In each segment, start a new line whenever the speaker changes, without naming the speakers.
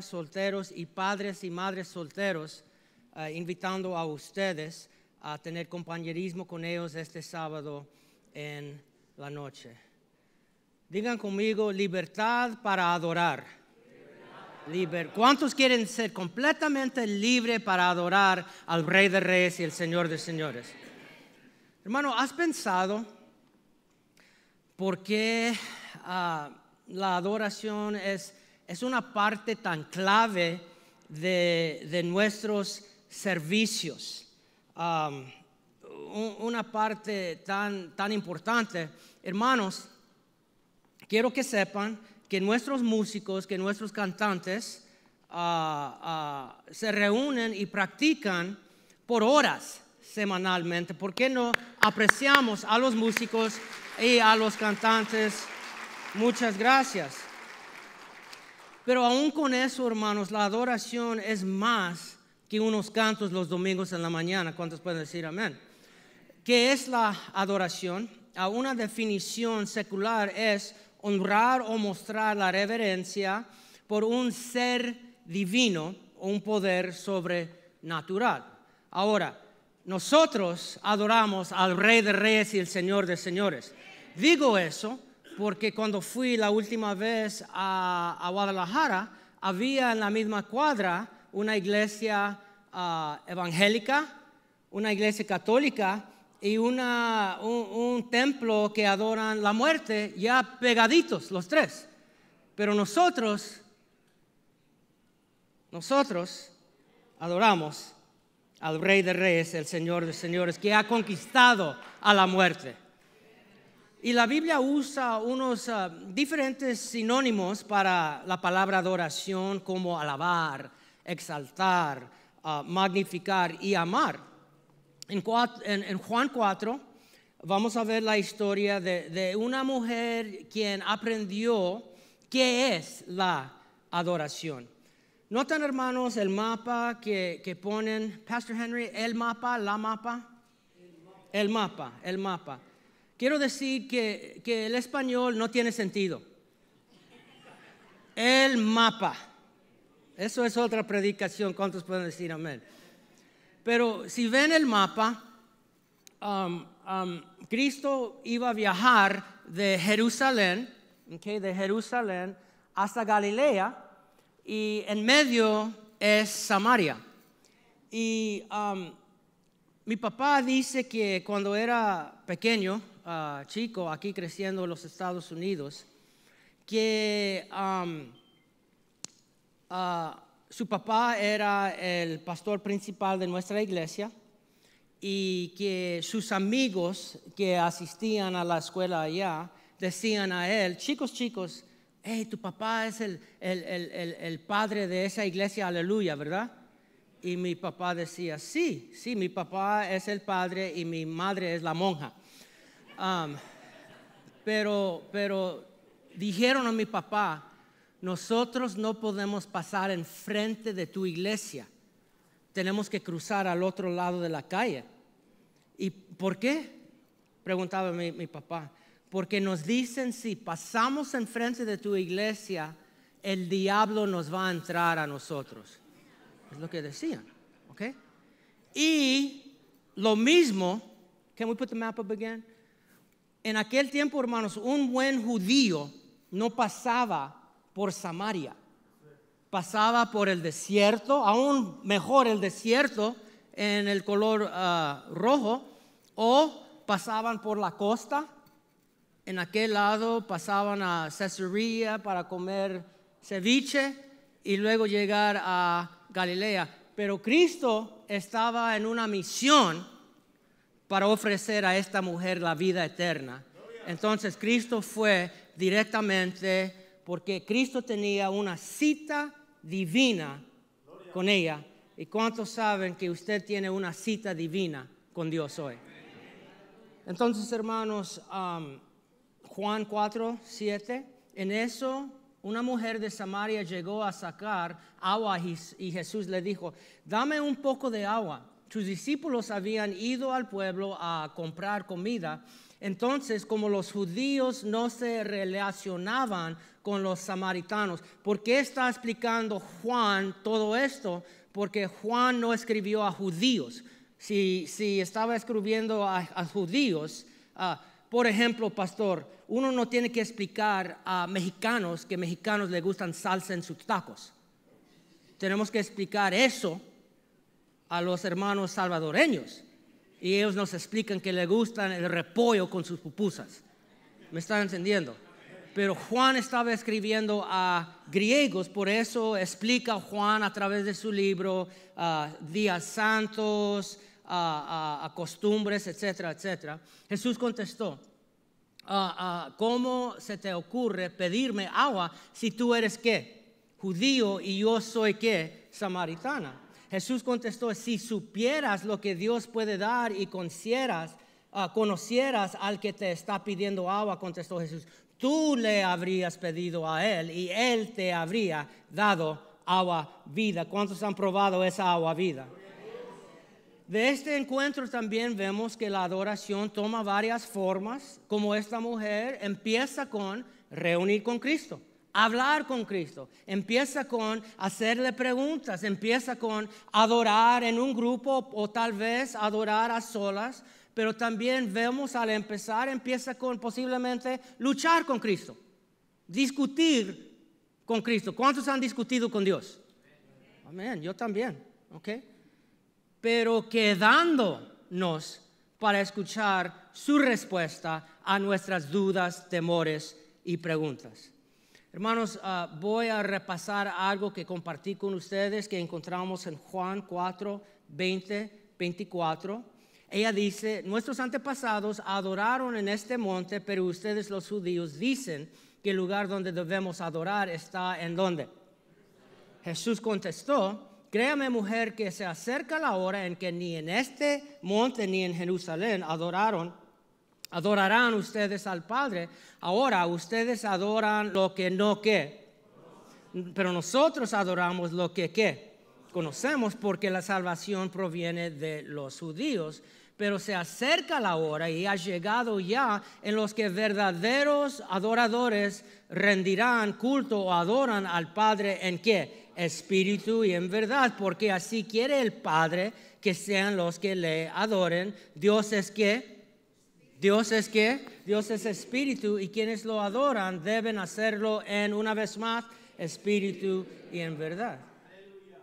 solteros y padres y madres solteros, eh, invitando a ustedes a tener compañerismo con ellos este sábado en la noche. Digan conmigo, libertad para adorar. ¿Cuántos quieren ser completamente libre para adorar al Rey de Reyes y el Señor de Señores? Hermano, ¿has pensado por qué ah, la adoración es es una parte tan clave de, nuestros servicios, una parte tan, tan importante. Hermanos, quiero que sepan que nuestros músicos, que nuestros cantantes ah, ah, se reúnen y practican por horas semanalmente. ¿Por qué no apreciamos a los músicos y a los cantantes? Muchas gracias. Pero aún con eso, hermanos, la adoración es más que unos cantos los domingos en la mañana. ¿Cuántos pueden decir amén? ¿Qué es la adoración? A una definición secular es honrar o mostrar la reverencia por un ser divino o un poder sobrenatural. Ahora, nosotros adoramos al Rey de Reyes y el Señor de Señores. Digo eso porque cuando fui la última vez a, Guadalajara, había en la misma cuadra una iglesia ah, evangélica, una iglesia católica y un, un, templo que adoran la muerte, ya pegaditos los tres. Pero nosotros, nosotros adoramos al Rey de Reyes, el Señor de Señores, que ha conquistado a la muerte. Y la Biblia usa unos ah, diferentes sinónimos para la palabra adoración como alabar, exaltar, ah, magnificar y amar. En, Juan 4 vamos a ver la historia de, una mujer quien aprendió qué es la adoración. Notan hermanos el mapa que, ponen, Pastor Henry, el mapa, la mapa, el mapa. El mapa. Quiero decir que, el español no tiene sentido. El mapa. Eso es otra predicación. ¿Cuántos pueden decir amén? Pero si ven el mapa, um, um, Cristo iba a viajar de Jerusalén, de Jerusalén hasta Galilea, y en medio es Samaria. Y um, mi papá dice que cuando era pequeño, Ah, chico aquí creciendo en los Estados Unidos que um, ah, su papá era el pastor principal de nuestra iglesia y que sus amigos que asistían a la escuela allá decían a él, chicos, chicos, hey, tu papá es el, el padre de esa iglesia, aleluya, ¿verdad? Y mi papá decía, sí, sí, mi papá es el padre y mi madre es la monja pero, dijeron a mi papá, nosotros no podemos pasar enfrente de tu iglesia. Tenemos que cruzar al otro lado de la calle. ¿Y por qué? Preguntaba mi, papá. Porque nos dicen, si pasamos enfrente de tu iglesia, el diablo nos va a entrar a nosotros. Es lo que decían. ¿Ok? Y lo mismo, can we put the map up again? en aquel tiempo, hermanos, un buen judío no pasaba por Samaria, pasaba por el desierto, aún mejor el desierto en el color ah, rojo, o pasaban por la costa, en aquel lado pasaban a Caesarea para comer ceviche y luego llegar a Galilea. Pero Cristo estaba en una misión para ofrecer a esta mujer la vida eterna. Entonces Cristo fue directamente porque Cristo tenía una cita divina con ella. ¿Y cuántos saben que usted tiene una cita divina con Dios hoy? Entonces, hermanos, Juan 4, 7, en eso una mujer de Samaria llegó a sacar agua y Jesús le dijo, dame un poco de agua sus discípulos habían ido al pueblo a comprar comida. Entonces, como los judíos no se relacionaban con los samaritanos, ¿por qué está explicando Juan todo esto? Porque Juan no escribió a judíos. Si, estaba escribiendo a, judíos, ah, por ejemplo, pastor, uno no tiene que explicar a mexicanos que mexicanos le gustan salsa en sus tacos. Tenemos que explicar eso a los hermanos salvadoreños y ellos nos explican que le gustan el repollo con sus pupusas. ¿Me están entendiendo? Pero Juan estaba escribiendo a griegos, por eso explica Juan a través de su libro días santos, a, costumbres, etcétera, etcétera. Jesús contestó, ah, ah, ¿cómo se te ocurre pedirme agua si tú eres qué? Judío y yo soy qué? Samaritana. Jesús contestó, si supieras lo que Dios puede dar y ah, conocieras al que te está pidiendo agua, contestó Jesús, tú le habrías pedido a él y él te habría dado agua vida. ¿Cuántos han probado esa agua vida? De este encuentro también vemos que la adoración toma varias formas, como esta mujer empieza con reunir con Cristo hablar con Cristo, empieza con hacerle preguntas, empieza con adorar en un grupo o tal vez adorar a solas, pero también vemos al empezar, empieza con posiblemente luchar con Cristo, discutir con Cristo. ¿Cuántos han discutido con Dios? Amén, yo también, ¿ok? Pero quedándonos para escuchar su respuesta a nuestras dudas, temores y preguntas. Hermanos, ah, voy a repasar algo que compartí con ustedes que encontramos en Juan 4, 20, 24. Ella dice, nuestros antepasados adoraron en este monte, pero ustedes los judíos dicen que el lugar donde debemos adorar está en donde. Jesús contestó, Créame mujer que se acerca la hora en que ni en este monte ni en Jerusalén adoraron adorarán ustedes al Padre. Ahora ustedes adoran lo que no que. Pero nosotros adoramos lo que que, Conocemos porque la salvación proviene de los judíos. Pero se acerca la hora y ha llegado ya en los que verdaderos adoradores rendirán culto o adoran al Padre en qué? Espíritu y en verdad, porque así quiere el Padre que sean los que le adoren. Dios es que Dios es que Dios es espíritu y quienes lo adoran deben hacerlo en una vez más espíritu y en verdad.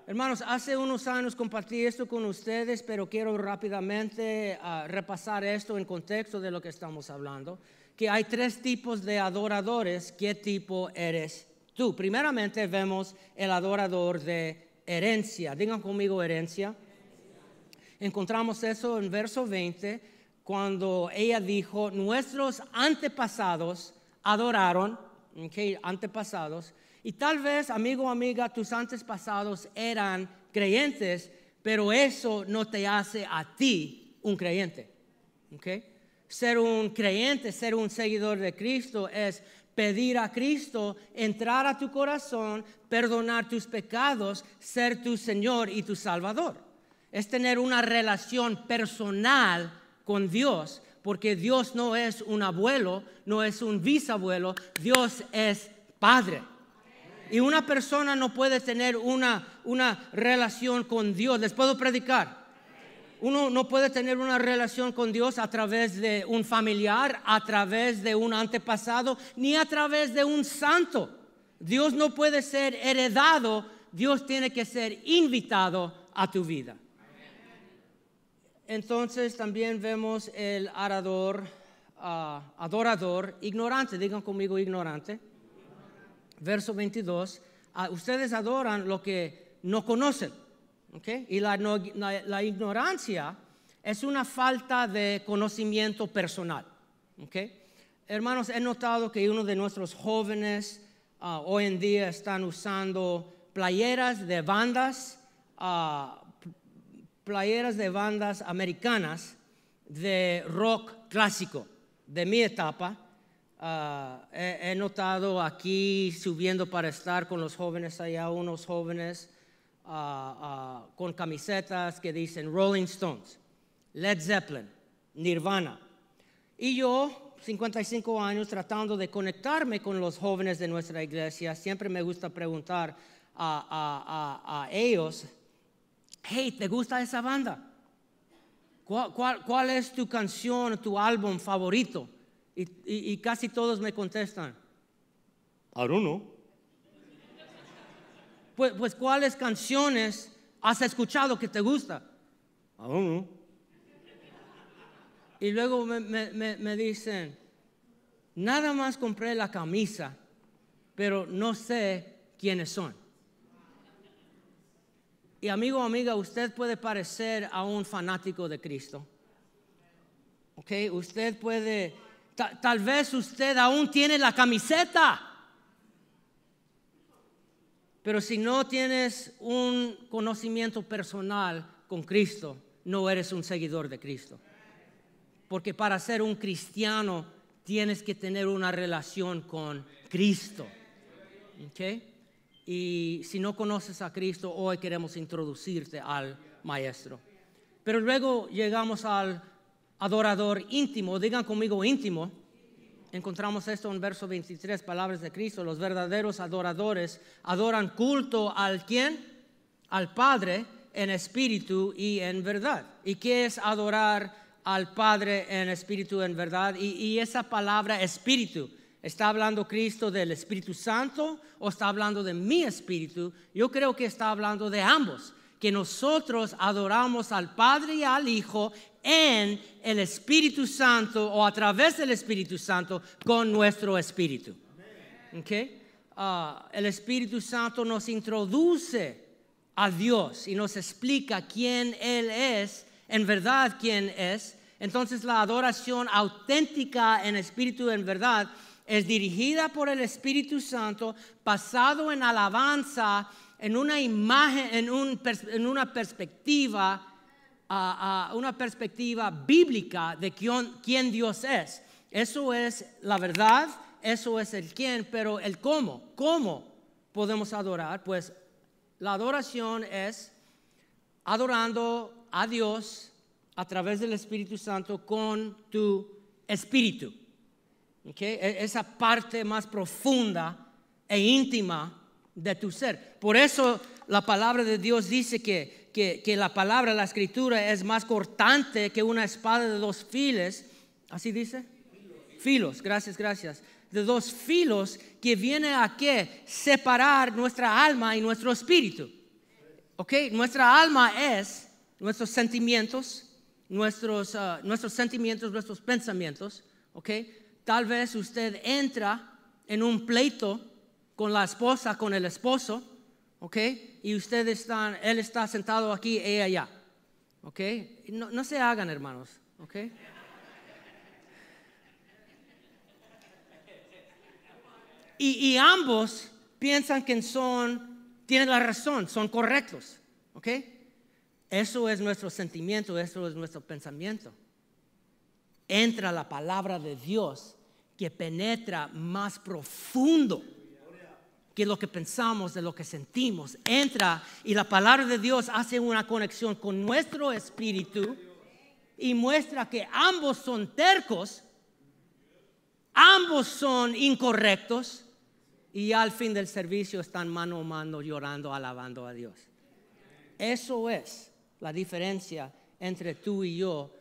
Hermanos, hace unos años compartí esto con ustedes, pero quiero rápidamente ah, repasar esto en contexto de lo que estamos hablando, que hay tres tipos de adoradores. ¿Qué tipo eres tú? Primeramente vemos el adorador de herencia. Digan conmigo herencia. Encontramos eso en verso 20 cuando ella dijo, nuestros antepasados adoraron, okay, antepasados, y tal vez, amigo o amiga, tus antepasados eran creyentes, pero eso no te hace a ti un creyente. Okay? Ser un creyente, ser un seguidor de Cristo es pedir a Cristo entrar a tu corazón, perdonar tus pecados, ser tu Señor y tu Salvador. Es tener una relación personal con Dios, porque Dios no es un abuelo, no es un bisabuelo, Dios es Padre. Y una persona no puede tener una, una relación con Dios. ¿Les puedo predicar? Uno no puede tener una relación con Dios a través de un familiar, a través de un antepasado, ni a través de un santo. Dios no puede ser heredado, Dios tiene que ser invitado a tu vida. Entonces también vemos el ah, adorador, ignorante, digan conmigo ignorante. Verso 22, ah, ustedes adoran lo que no conocen. ¿okay? Y la, ignorancia es una falta de conocimiento personal. Hermanos, he notado que uno de nuestros jóvenes ah, hoy en día están usando playeras de bandas playeras de bandas americanas de rock clásico de mi etapa. Ah, he, notado aquí subiendo para estar con los jóvenes allá, unos jóvenes ah, ah, con camisetas que dicen Rolling Stones, Led Zeppelin, Nirvana. Y yo, 55 años, tratando de conectarme con los jóvenes de nuestra iglesia, siempre me gusta preguntar a ellos hey, ¿te gusta esa banda? ¿Cuál, es tu canción, tu álbum favorito? Y, casi todos me contestan, I don't pues, pues, ¿cuáles canciones has escuchado que te gusta? I don't Y luego me dicen, nada más compré la camisa, pero no sé quiénes son. Y amigo o amiga, usted puede parecer a un fanático de Cristo. ¿Ok? Usted puede, tal vez usted aún tiene la camiseta. Pero si no tienes un conocimiento personal con Cristo, no eres un seguidor de Cristo. Porque para ser un cristiano tienes que tener una relación con Cristo. ¿Ok? Y si no conoces a Cristo, hoy queremos introducirte al Maestro. Pero luego llegamos al adorador íntimo, digan conmigo íntimo. Encontramos esto en verso 23, palabras de Cristo. Los verdaderos adoradores adoran culto al quien? Al Padre en espíritu y en verdad. ¿Y qué es adorar al Padre en espíritu y en verdad? y esa palabra espíritu ¿Está hablando Cristo del Espíritu Santo o está hablando de mi espíritu? Yo creo que está hablando de ambos, que nosotros adoramos al Padre y al Hijo en el Espíritu Santo o a través del Espíritu Santo con nuestro espíritu. Okay? Ah, el Espíritu Santo nos introduce a Dios y nos explica quién Él es, en verdad quién es. Entonces la adoración auténtica en espíritu, en verdad, es dirigida por el Espíritu Santo, pasado en alabanza, en una imagen, en, una perspectiva, una perspectiva bíblica de quién Dios es. Eso es la verdad, eso es el quién, pero el cómo, cómo podemos adorar, pues la adoración es adorando a Dios a través del Espíritu Santo con tu espíritu. Okay? E, esa parte más profunda e íntima de tu ser. Por eso la palabra de Dios dice que, la palabra, la escritura es más cortante que una espada de dos filos. ¿Así dice? Filos, gracias, gracias. De dos filos que viene a qué? Separar nuestra alma y nuestro espíritu. ¿Ok? Nuestra alma es nuestros sentimientos, nuestros, ah, nuestros sentimientos, nuestros pensamientos. ¿Ok? Tal vez usted entra en un pleito con la esposa, con el esposo, ¿ok? Y usted está, él está sentado aquí, ella allá, ¿ok? No, se hagan, hermanos, ¿ok? Y, y, ambos piensan que son, tienen la razón, son correctos, ¿ok? Eso es nuestro sentimiento, eso es nuestro pensamiento entra la palabra de Dios que penetra más profundo que lo que pensamos, de lo que sentimos. Entra y la palabra de Dios hace una conexión con nuestro espíritu y muestra que ambos son tercos, ambos son incorrectos y al fin del servicio están mano a mano llorando, alabando a Dios. Eso es la diferencia entre tú y yo.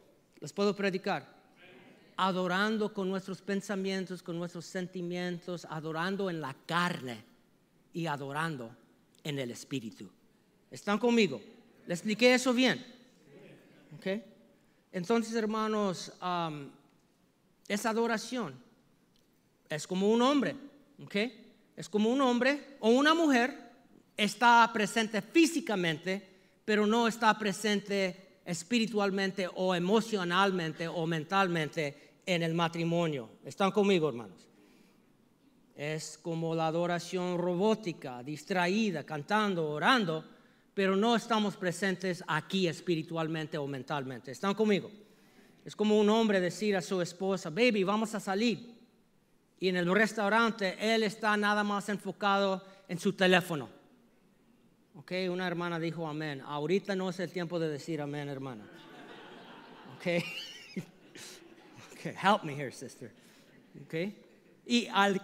los puedo predicar? adorando con nuestros pensamientos, con nuestros sentimientos, adorando en la carne y adorando en el espíritu. ¿Están conmigo? ¿Le expliqué eso bien? Entonces, hermanos, esa adoración es como un hombre, okay. Es como un hombre o una mujer está presente físicamente, pero no está presente espiritualmente o emocionalmente o mentalmente en el matrimonio. ¿Están conmigo, hermanos? Es como la adoración robótica, distraída, cantando, orando, pero no estamos presentes aquí espiritualmente o mentalmente. ¿Están conmigo? Es como un hombre decir a su esposa, baby, vamos a salir. Y en el restaurante él está nada más enfocado en su teléfono Ok, una hermana dijo amén. Ahorita no es el tiempo de decir amén, hermana. Ok. okay help me here, sister. Ok. Y al,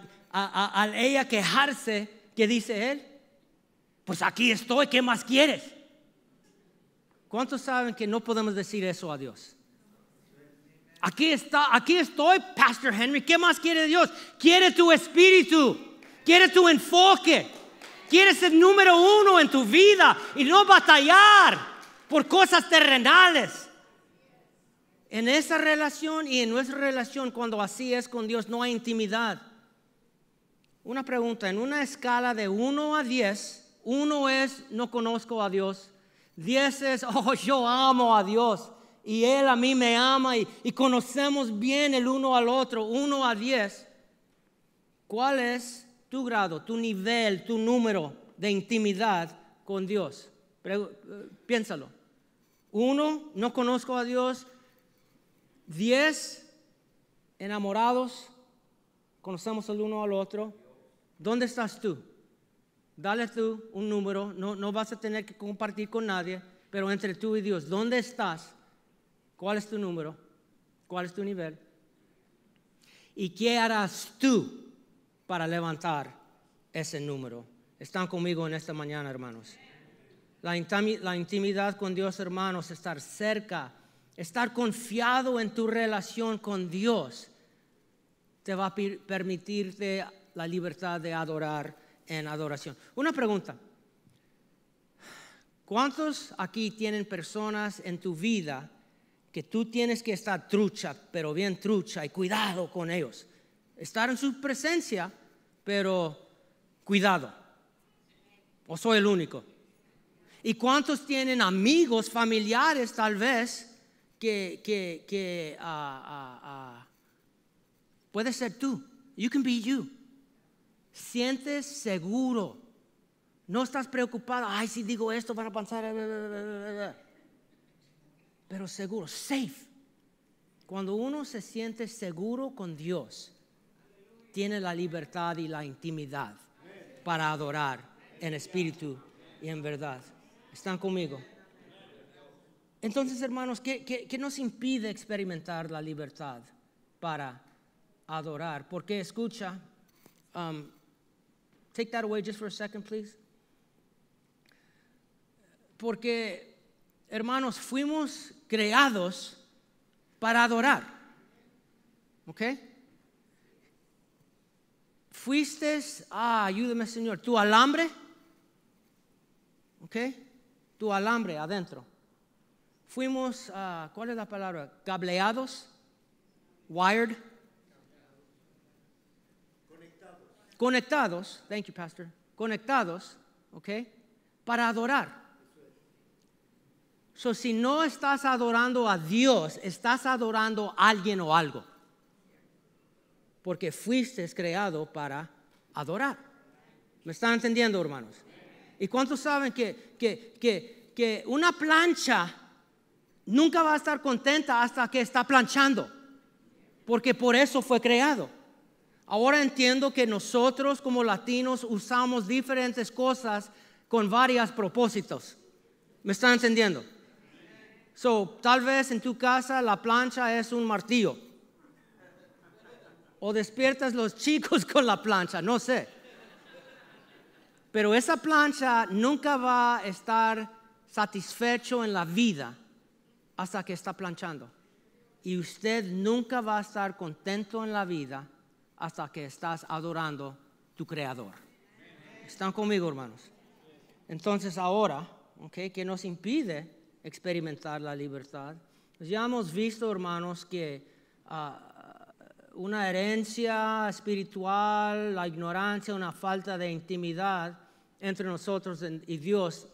ella quejarse, ¿qué dice él? Pues aquí estoy, ¿qué más quieres? ¿Cuántos saben que no podemos decir eso a Dios? Aquí está, aquí estoy, Pastor Henry. ¿Qué más quiere Dios? Quiere tu espíritu, quiere tu enfoque. Quieres ser número uno en tu vida y no batallar por cosas terrenales. En esa relación y en nuestra relación, cuando así es con Dios, no hay intimidad. Una pregunta, en una escala de 1 a 10, 1 es no conozco a Dios, 10 es, oh, yo amo a Dios y Él a mí me ama y, conocemos bien el uno al otro, 1 a 10. ¿Cuál es tu grado, tu nivel, tu número de intimidad con Dios. Pero, eh, piénsalo. Uno, no conozco a Dios. Diez, enamorados, conocemos el uno al otro. ¿Dónde estás tú? Dale tú un número, no, no vas a tener que compartir con nadie, pero entre tú y Dios, ¿dónde estás? ¿Cuál es tu número? ¿Cuál es tu nivel? ¿Y qué harás tú? para levantar ese número. Están conmigo en esta mañana, hermanos. La, intimidad con Dios, hermanos, estar cerca, estar confiado en tu relación con Dios, te va a permitirte la libertad de adorar en adoración. Una pregunta. ¿Cuántos aquí tienen personas en tu vida que tú tienes que estar trucha, pero bien trucha, y cuidado con ellos? estar en su presencia, pero cuidado. ¿O soy el único? ¿Y cuántos tienen amigos, familiares tal vez, que, que, ah, ah, ah, puede ser tú? You can be you. Sientes seguro. No estás preocupado. Ay, si digo esto van a pensar. Eh, eh, eh, pero seguro, safe. Cuando uno se siente seguro con Dios, tiene la libertad y la intimidad para adorar en espíritu y en verdad. ¿Están conmigo? Entonces, hermanos, ¿qué, nos impide experimentar la libertad para adorar? Porque escucha, um, take that away just for a second, please. Porque, hermanos, fuimos creados para adorar. ¿Ok? fuiste, a ah, ayúdame Señor, tu alambre, ¿ok? Tu alambre adentro. Fuimos, uh, ¿cuál es la palabra? Cableados, wired. Conectados. Conectados, thank you, Pastor. Conectados, ¿ok? Para adorar. So, si no estás adorando a Dios, estás adorando a alguien o algo porque fuiste creado para adorar. ¿Me están entendiendo, hermanos? ¿Y cuántos saben que, que, una plancha nunca va a estar contenta hasta que está planchando? Porque por eso fue creado. Ahora entiendo que nosotros como latinos usamos diferentes cosas con varios propósitos. ¿Me están entendiendo? So, tal vez en tu casa la plancha es un martillo o despiertas los chicos con la plancha, no sé. Pero esa plancha nunca va a estar satisfecho en la vida hasta que está planchando. Y usted nunca va a estar contento en la vida hasta que estás adorando tu creador. ¿Están conmigo, hermanos? Entonces ahora, ¿qué nos impide experimentar la libertad? Pues ya hemos visto, hermanos, que ah, una herencia espiritual, la ignorancia, una falta de intimidad entre nosotros y Dios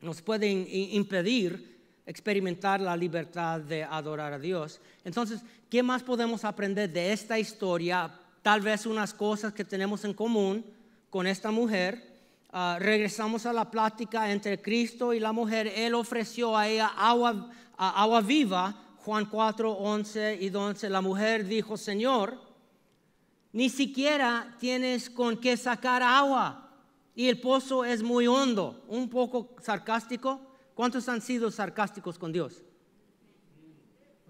nos pueden impedir experimentar la libertad de adorar a Dios. Entonces, ¿qué más podemos aprender de esta historia? Tal vez unas cosas que tenemos en común con esta mujer. Ah, regresamos a la plática entre Cristo y la mujer. Él ofreció a ella agua, agua viva Juan 4, 11 y 12, la mujer dijo, Señor, ni siquiera tienes con qué sacar agua y el pozo es muy hondo. Un poco sarcástico. ¿Cuántos han sido sarcásticos con Dios?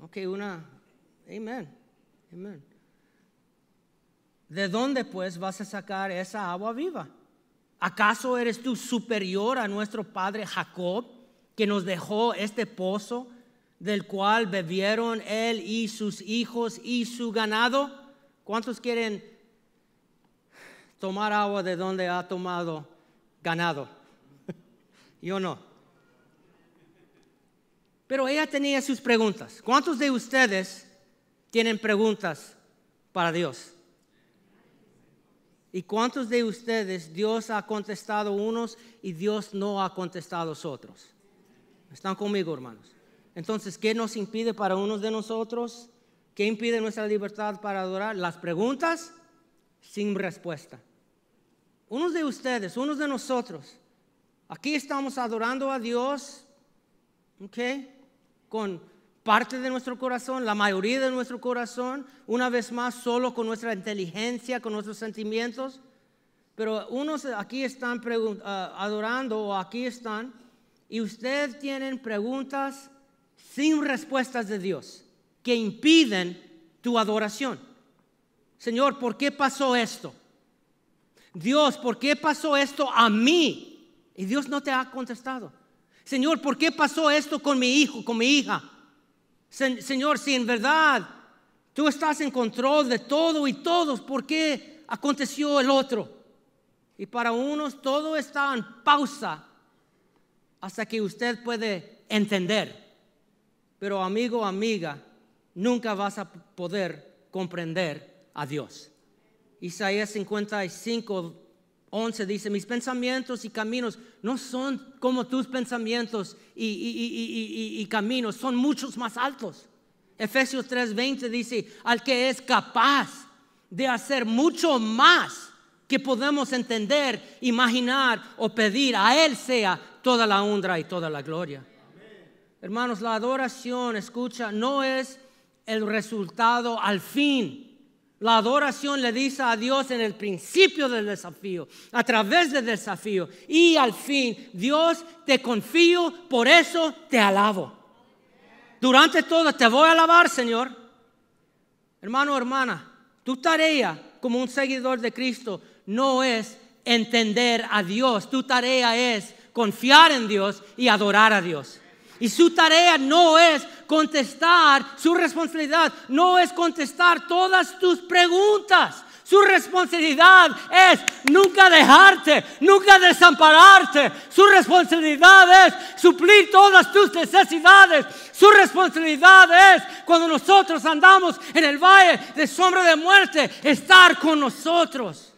Ok, una. amen Amén. ¿De dónde pues vas a sacar esa agua viva? ¿Acaso eres tú superior a nuestro padre Jacob, que nos dejó este pozo del cual bebieron él y sus hijos y su ganado. ¿Cuántos quieren tomar agua de donde ha tomado ganado? Yo no. Pero ella tenía sus preguntas. ¿Cuántos de ustedes tienen preguntas para Dios? ¿Y cuántos de ustedes Dios ha contestado unos y Dios no ha contestado otros? ¿Están conmigo, hermanos? Entonces, ¿qué nos impide para unos de nosotros? ¿Qué impide nuestra libertad para adorar? Las preguntas sin respuesta. Unos de ustedes, unos de nosotros, aquí estamos adorando a Dios, ¿ok? Con parte de nuestro corazón, la mayoría de nuestro corazón, una vez más solo con nuestra inteligencia, con nuestros sentimientos, pero unos aquí están ah, adorando o aquí están y ustedes tienen preguntas sin respuestas de Dios que impiden tu adoración. Señor, ¿por qué pasó esto? Dios, ¿por qué pasó esto a mí? Y Dios no te ha contestado. Señor, ¿por qué pasó esto con mi hijo, con mi hija? Señor, si en verdad tú estás en control de todo y todos, ¿por qué aconteció el otro? Y para unos todo está en pausa hasta que usted puede entender pero amigo amiga, nunca vas a poder comprender a Dios. Isaías 55, 11 dice, mis pensamientos y caminos no son como tus pensamientos y, caminos, son muchos más altos. Efesios 20 dice, al que es capaz de hacer mucho más que podemos entender, imaginar o pedir, a Él sea toda la honra y toda la gloria. Hermanos, la adoración, escucha, no es el resultado al fin. La adoración le dice a Dios en el principio del desafío, a través del desafío y al fin, Dios te confío, por eso te alabo. Durante todo te voy a alabar, Señor. Hermano, hermana, tu tarea como un seguidor de Cristo no es entender a Dios, tu tarea es confiar en Dios y adorar a Dios. Y su tarea no es contestar, su responsabilidad no es contestar todas tus preguntas. Su responsabilidad es nunca dejarte, nunca desampararte. Su responsabilidad es suplir todas tus necesidades. Su responsabilidad es, cuando nosotros andamos en el valle de sombra de muerte, estar con nosotros.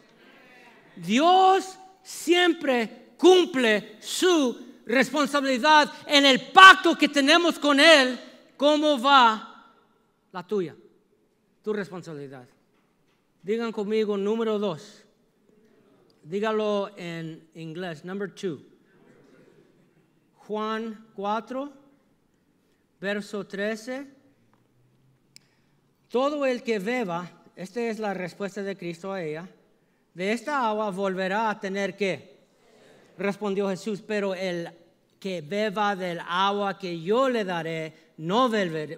Dios siempre cumple su responsabilidad en el pacto que tenemos con Él, ¿cómo va la tuya? Tu responsabilidad. Digan conmigo número dos. Dígalo en inglés, number two. Juan 4, verso 13. Todo el que beba, esta es la respuesta de Cristo a ella, de esta agua volverá a tener que respondió Jesús, pero el que beba del agua que yo le daré, no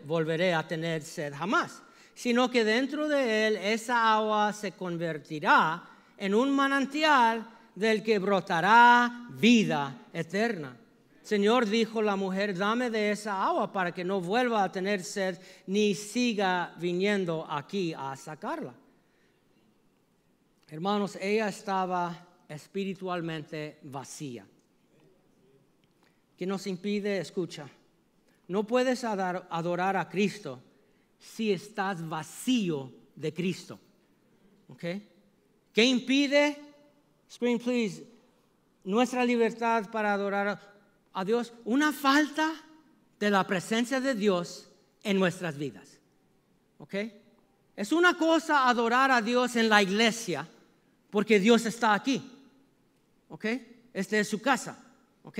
volveré a tener sed jamás, sino que dentro de él esa agua se convertirá en un manantial del que brotará vida eterna. Señor dijo la mujer, dame de esa agua para que no vuelva a tener sed ni siga viniendo aquí a sacarla. Hermanos, ella estaba espiritualmente vacía. Que nos impide, escucha, no puedes adorar a Cristo si estás vacío de Cristo. ¿Ok? ¿Qué impide? Screen, please. Nuestra libertad para adorar a Dios. Una falta de la presencia de Dios en nuestras vidas. ¿Ok? Es una cosa adorar a Dios en la iglesia porque Dios está aquí. ¿ok? Este es su casa, ¿ok?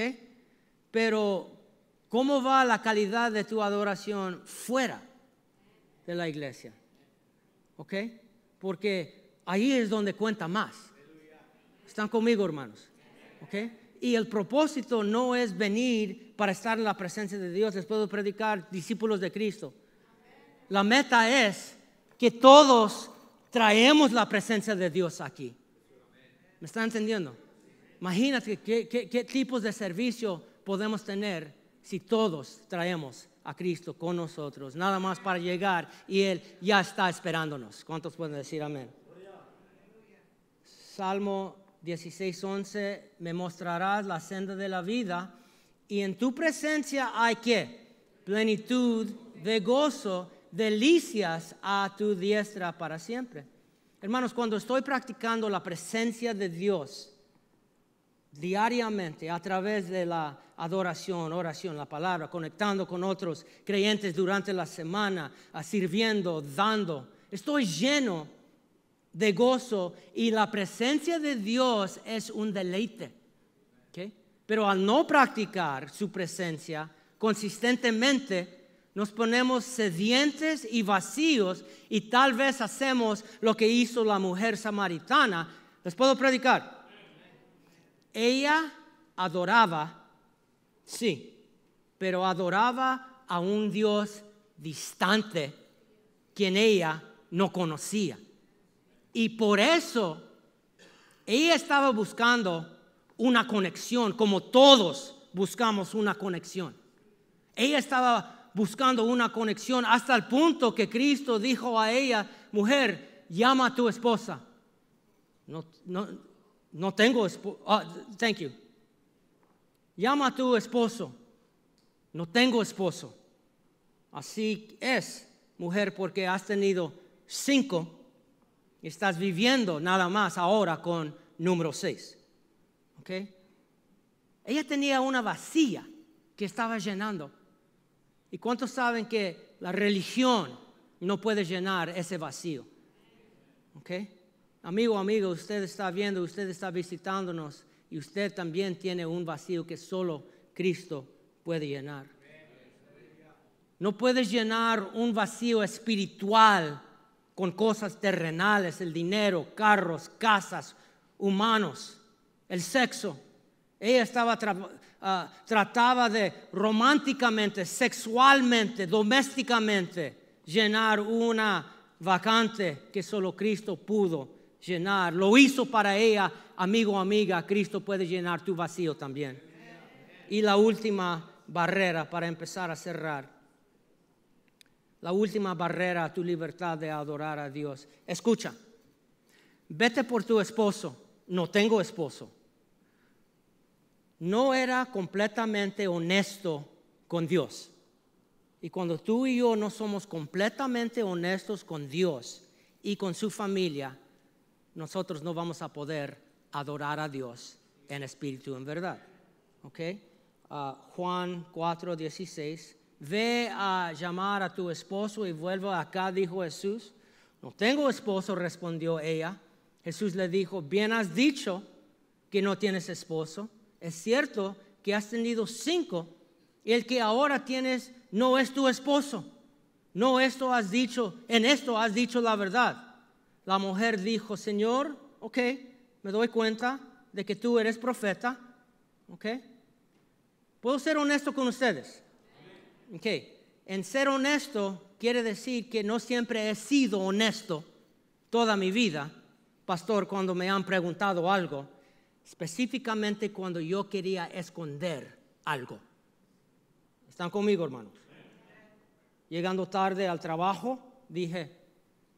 Pero ¿cómo va la calidad de tu adoración fuera de la iglesia? ¿Ok? Porque ahí es donde cuenta más. Están conmigo, hermanos. ¿Ok? Y el propósito no es venir para estar en la presencia de Dios. Les puedo predicar discípulos de Cristo. La meta es que todos traemos la presencia de Dios aquí. ¿Me están entendiendo? Imagínate qué, tipos de servicio podemos tener si todos traemos a Cristo con nosotros, nada más para llegar y Él ya está esperándonos. ¿Cuántos pueden decir amén? Salmo 16:11, me mostrarás la senda de la vida y en tu presencia hay que plenitud de gozo, delicias a tu diestra para siempre. Hermanos, cuando estoy practicando la presencia de Dios, diariamente a través de la adoración, oración, la palabra, conectando con otros creyentes durante la semana, sirviendo, dando. Estoy lleno de gozo y la presencia de Dios es un deleite. Pero al no practicar su presencia consistentemente, nos ponemos sedientes y vacíos y tal vez hacemos lo que hizo la mujer samaritana. Les puedo predicar ella adoraba, sí, pero adoraba a un Dios distante quien ella no conocía. Y por eso ella estaba buscando una conexión, como todos buscamos una conexión. Ella estaba buscando una conexión hasta el punto que Cristo dijo a ella, mujer, llama a tu esposa. No, no, no tengo esposo. Ah, thank you. Llama a tu esposo. No tengo esposo. Así es, mujer, porque has tenido cinco y estás viviendo nada más ahora con número seis. ¿Ok? Ella tenía una vacía que estaba llenando. ¿Y cuántos saben que la religión no puede llenar ese vacío? ¿Ok? Amigo, amigo, usted está viendo, usted está visitándonos y usted también tiene un vacío que solo Cristo puede llenar. No puedes llenar un vacío espiritual con cosas terrenales, el dinero, carros, casas, humanos, el sexo. Ella estaba ah, trataba de románticamente, sexualmente, domésticamente llenar una vacante que solo Cristo pudo llenar, lo hizo para ella, amigo o amiga, Cristo puede llenar tu vacío también. Y la última barrera para empezar a cerrar. La última barrera a tu libertad de adorar a Dios. Escucha, vete por tu esposo. No tengo esposo. No era completamente honesto con Dios. Y cuando tú y yo no somos completamente honestos con Dios y con su familia, nosotros no vamos a poder adorar a Dios en espíritu, en verdad. ¿Ok? Ah, Juan 4, 16. Ve a llamar a tu esposo y vuelva acá, dijo Jesús. No tengo esposo, respondió ella. Jesús le dijo, bien has dicho que no tienes esposo. Es cierto que has tenido cinco y el que ahora tienes no es tu esposo. No esto has dicho, en esto has dicho la verdad. La mujer dijo, Señor, ok, me doy cuenta de que tú eres profeta, ok. ¿Puedo ser honesto con ustedes? Ok, en ser honesto quiere decir que no siempre he sido honesto toda mi vida, pastor, cuando me han preguntado algo, específicamente cuando yo quería esconder algo. ¿Están conmigo, hermanos? Llegando tarde al trabajo, dije,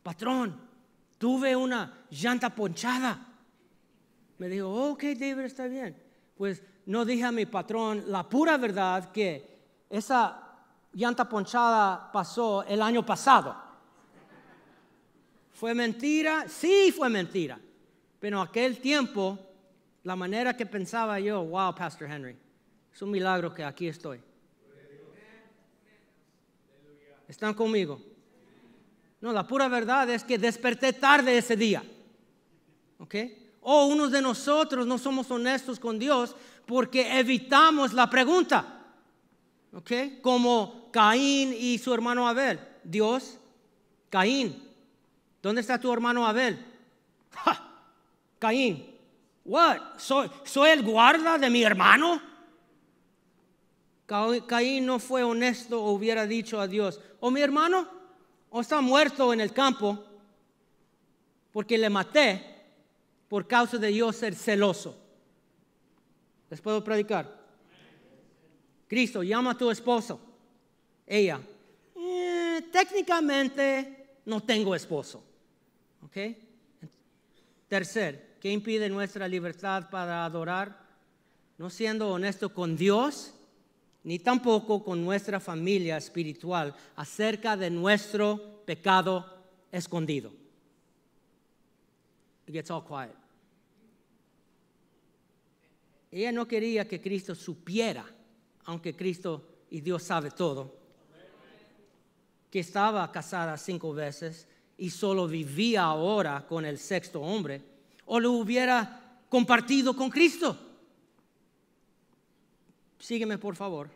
patrón, tuve una llanta ponchada. Me dijo, ok David, está bien. Pues no dije a mi patrón la pura verdad que esa llanta ponchada pasó el año pasado. ¿Fue mentira? Sí, fue mentira. Pero aquel tiempo, la manera que pensaba yo, wow, Pastor Henry, es un milagro que aquí estoy. ¿Están conmigo? No, la pura verdad es que desperté tarde ese día. ¿Ok? O oh, unos de nosotros no somos honestos con Dios porque evitamos la pregunta. ¿Ok? Como Caín y su hermano Abel. Dios, Caín, ¿dónde está tu hermano Abel? Caín, what? ¿Soy, ¿Soy el guarda de mi hermano? Caín no fue honesto o hubiera dicho a Dios, ¿o oh, mi hermano? o está muerto en el campo porque le maté por causa de yo ser celoso. ¿Les puedo predicar? Cristo, llama a tu esposo. Ella, eh, técnicamente no tengo esposo. ¿Ok? Tercer, ¿qué impide nuestra libertad para adorar? No siendo honesto con Dios ni tampoco con nuestra familia espiritual acerca de nuestro pecado escondido. quiet. Ella no quería que Cristo supiera, aunque Cristo y Dios sabe todo, que estaba casada cinco veces y solo vivía ahora con el sexto hombre, o lo hubiera compartido con Cristo sígueme por favor.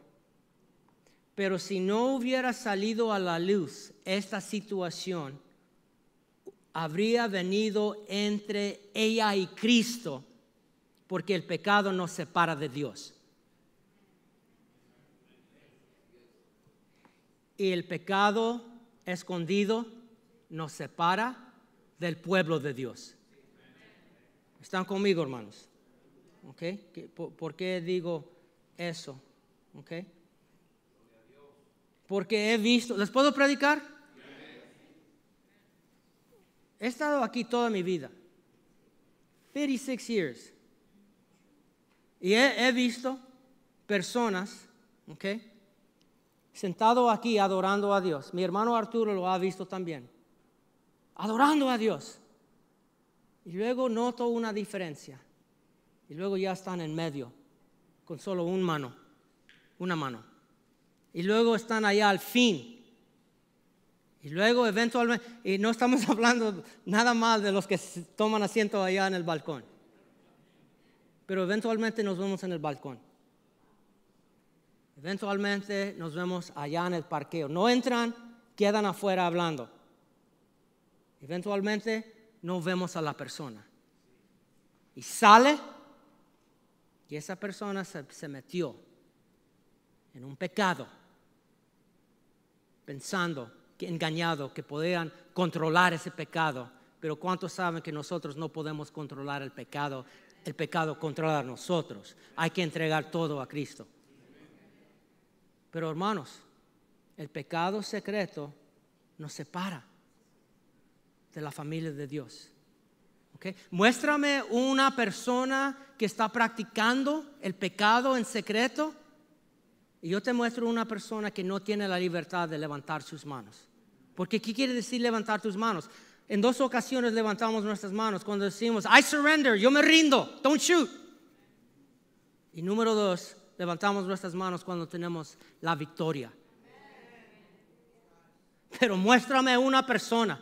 Pero si no hubiera salido a la luz esta situación, habría venido entre ella y Cristo, porque el pecado nos separa de Dios. Y el pecado escondido nos separa del pueblo de Dios. ¿Están conmigo, hermanos? ¿Por qué digo eso. ¿Ok? Porque he visto, ¿les puedo predicar? He estado aquí toda mi vida. 36 years. Y he, visto personas, ¿ok? Sentado aquí adorando a Dios. Mi hermano Arturo lo ha visto también. Adorando a Dios. Y luego noto una diferencia. Y luego ya están en medio con solo una mano, una mano. Y luego están allá al fin. Y luego eventualmente, y no estamos hablando nada más de los que toman asiento allá en el balcón, pero eventualmente nos vemos en el balcón. Eventualmente nos vemos allá en el parqueo. No entran, quedan afuera hablando. Eventualmente no vemos a la persona. Y sale y esa persona se, metió en un pecado, pensando que engañado que podían controlar ese pecado. Pero ¿cuántos saben que nosotros no podemos controlar el pecado? El pecado controla a nosotros. Hay que entregar todo a Cristo. Pero hermanos, el pecado secreto nos separa de la familia de Dios. Muéstrame una persona que está practicando el pecado en secreto y yo te muestro una persona que no tiene la libertad de levantar sus manos. Porque ¿qué quiere decir levantar tus manos? En dos ocasiones levantamos nuestras manos cuando decimos, I surrender, yo me rindo, don't shoot. Y número dos, levantamos nuestras manos cuando tenemos la victoria. Pero muéstrame una persona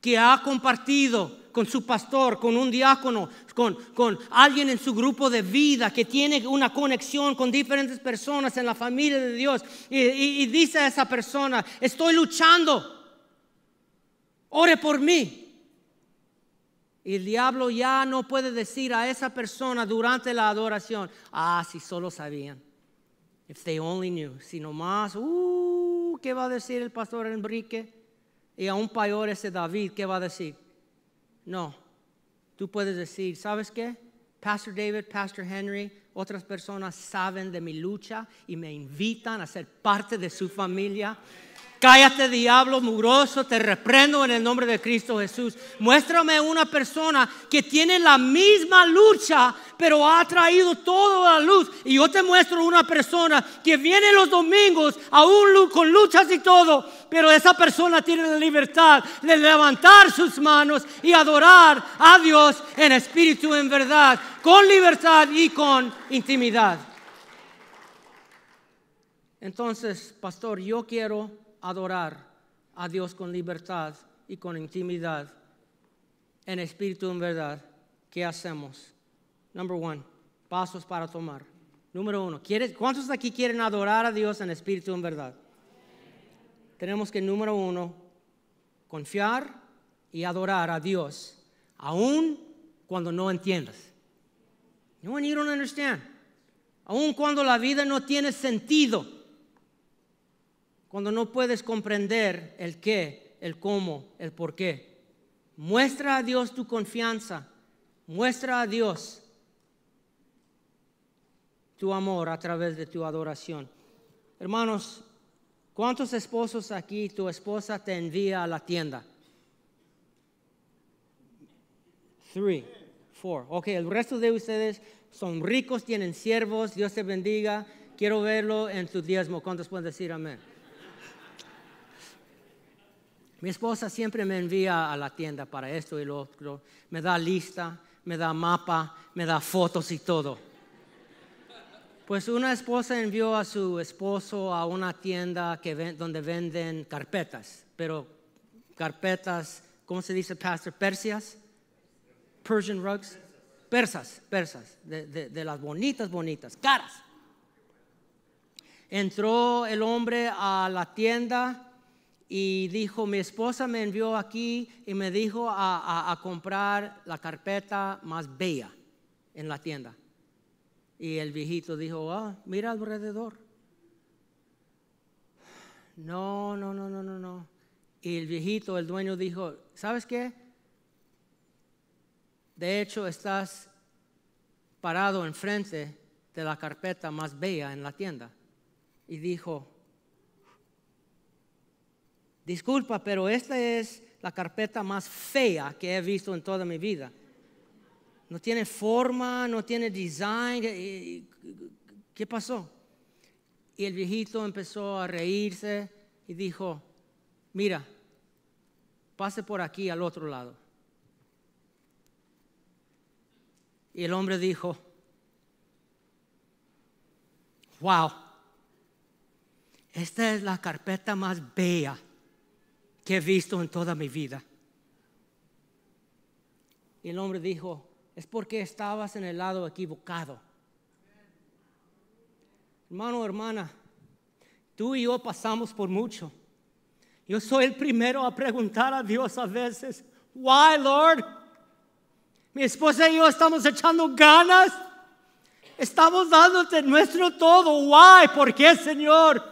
que ha compartido con su pastor, con un diácono, con, con alguien en su grupo de vida que tiene una conexión con diferentes personas en la familia de Dios. Y, dice a esa persona, estoy luchando, ore por mí. Y el diablo ya no puede decir a esa persona durante la adoración, ah, si solo sabían. If they only knew, si nomás, uh, ¿qué va a decir el pastor Enrique? Y a un payor ese David, ¿qué va a decir? No. Tú puedes decir, ¿sabes qué? Pastor David, Pastor Henry, otras personas saben de mi lucha y me invitan a ser parte de su familia. Cállate diablo mugroso, te reprendo en el nombre de Cristo Jesús. Muéstrame una persona que tiene la misma lucha, pero ha traído toda la luz. Y yo te muestro una persona que viene los domingos, aún con luchas y todo, pero esa persona tiene la libertad de levantar sus manos y adorar a Dios en espíritu, en verdad, con libertad y con intimidad. Entonces, pastor, yo quiero adorar a Dios con libertad y con intimidad, en espíritu en verdad, ¿qué hacemos? Number one, pasos para tomar. Número uno, ¿cuántos de aquí quieren adorar a Dios en espíritu en verdad? Tenemos que, número uno, confiar y adorar a Dios, aún cuando no entiendas. No, you Aún cuando la vida no tiene sentido cuando no puedes comprender el qué, el cómo, el por qué. Muestra a Dios tu confianza, muestra a Dios tu amor a través de tu adoración. Hermanos, ¿cuántos esposos aquí tu esposa te envía a la tienda? Three, four. Ok, el resto de ustedes son ricos, tienen siervos, Dios te bendiga. Quiero verlo en tu diezmo. ¿Cuántos pueden decir amén? Mi esposa siempre me envía a la tienda para esto y lo otro. Me da lista, me da mapa, me da fotos y todo. Pues una esposa envió a su esposo a una tienda que donde venden carpetas, pero carpetas, ¿cómo se dice, pastor? Persias, Persian rugs, persas, persas, de las bonitas, bonitas, caras. Entró el hombre a la tienda y dijo, mi esposa me envió aquí y me dijo a, comprar la carpeta más bella en la tienda. Y el viejito dijo, ah, mira alrededor. No, no, no, no, no, no. Y el viejito, el dueño dijo, ¿sabes qué? De hecho, estás parado enfrente de la carpeta más bella en la tienda. Y dijo, Disculpa, pero esta es la carpeta más fea que he visto en toda mi vida. No tiene forma, no tiene design. ¿Qué pasó? Y el viejito empezó a reírse y dijo, mira, pase por aquí al otro lado. Y el hombre dijo, wow, esta es la carpeta más bella que he visto en toda mi vida. Y el hombre dijo, es porque estabas en el lado equivocado. Hermano, hermana, tú y yo pasamos por mucho. Yo soy el primero a preguntar a Dios a veces, why Lord? Mi esposa y yo estamos echando ganas. Estamos dándote nuestro todo. Why? ¿Por qué, Señor?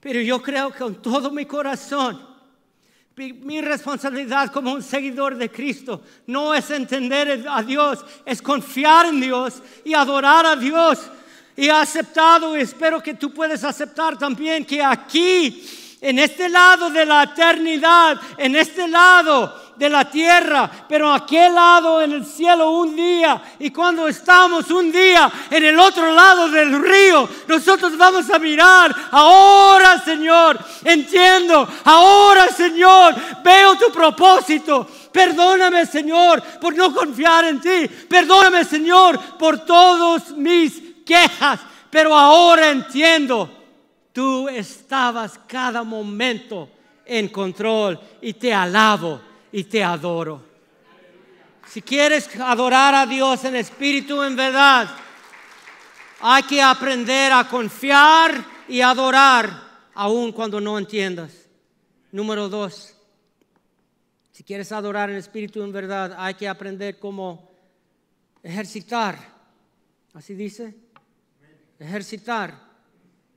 Pero yo creo que con todo mi corazón mi responsabilidad como un seguidor de Cristo no es entender a Dios, es confiar en Dios y adorar a Dios. Y he aceptado, y espero que tú puedes aceptar también que aquí, en este lado de la eternidad, en este lado, de la tierra, pero a lado en el cielo un día. Y cuando estamos un día en el otro lado del río, nosotros vamos a mirar, ahora Señor, entiendo, ahora Señor, veo tu propósito. Perdóname, Señor, por no confiar en ti. Perdóname, Señor, por todos mis quejas. Pero ahora entiendo, tú estabas cada momento en control y te alabo y te adoro. Si quieres adorar a Dios en espíritu, en verdad, hay que aprender a confiar y adorar aun cuando no entiendas. Número dos, si quieres adorar en espíritu, en verdad, hay que aprender cómo ejercitar, así dice, ejercitar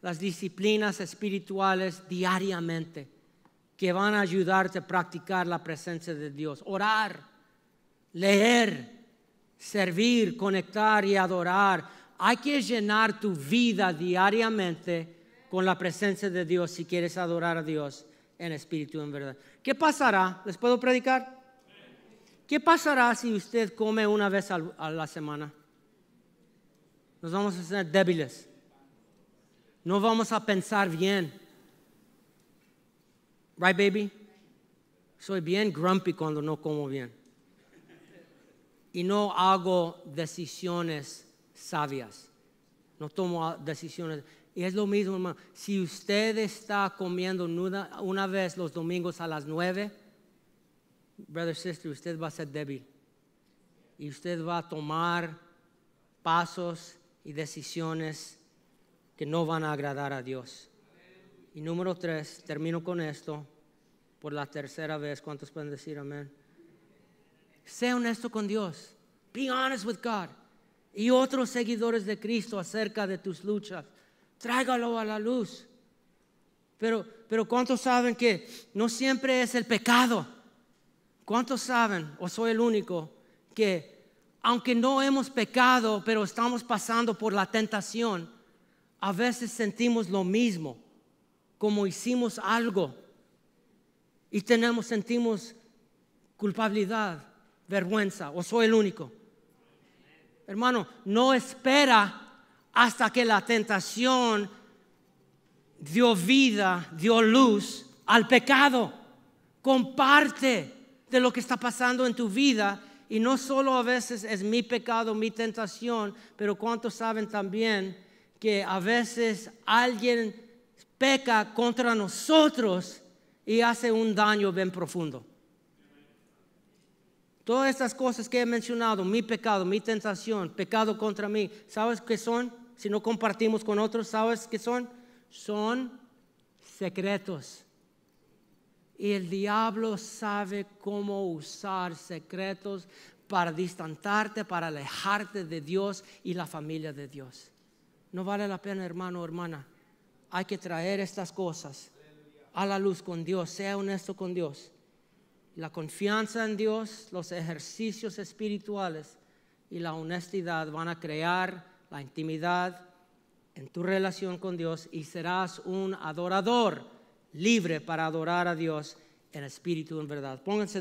las disciplinas espirituales diariamente que van a ayudarte a practicar la presencia de Dios. Orar, leer, servir, conectar y adorar. Hay que llenar tu vida diariamente con la presencia de Dios si quieres adorar a Dios en espíritu, en verdad. ¿Qué pasará? ¿Les puedo predicar? ¿Qué pasará si usted come una vez a la semana? Nos vamos a ser débiles. No vamos a pensar bien Right, baby? Soy bien grumpy cuando no como bien. Y no hago decisiones sabias. No tomo ah, decisiones. Y es lo mismo, Si usted está comiendo una, una vez los domingos a las nueve, brother, sister, usted va a ser débil. Y usted va a tomar pasos y decisiones que no van a agradar a Dios. Y número tres, termino con esto por la tercera vez. ¿Cuántos pueden decir amén? Sé honesto con Dios. Be honest with God. Y otros seguidores de Cristo acerca de tus luchas. Tráigalo a la luz. Pero, pero ¿cuántos saben que no siempre es el pecado? ¿Cuántos saben, o soy el único, que aunque no hemos pecado, pero estamos pasando por la tentación, a veces sentimos lo mismo? como hicimos algo y tenemos, sentimos culpabilidad, vergüenza, o soy el único. Hermano, no espera hasta que la tentación dio vida, dio luz al pecado. Comparte de lo que está pasando en tu vida y no solo a veces es mi pecado, mi tentación, pero cuántos saben también que a veces alguien peca contra nosotros y hace un daño bien profundo. Todas estas cosas que he mencionado, mi pecado, mi tentación, pecado contra mí, ¿sabes qué son? Si no compartimos con otros, ¿sabes qué son? Son secretos. Y el diablo sabe cómo usar secretos para distantarte, para alejarte de Dios y la familia de Dios. No vale la pena, hermano o hermana hay que traer estas cosas a la luz con Dios, sea honesto con Dios. La confianza en Dios, los ejercicios espirituales y la honestidad van a crear la intimidad en tu relación con Dios y serás un adorador libre para adorar a Dios en espíritu y en verdad. Pónganse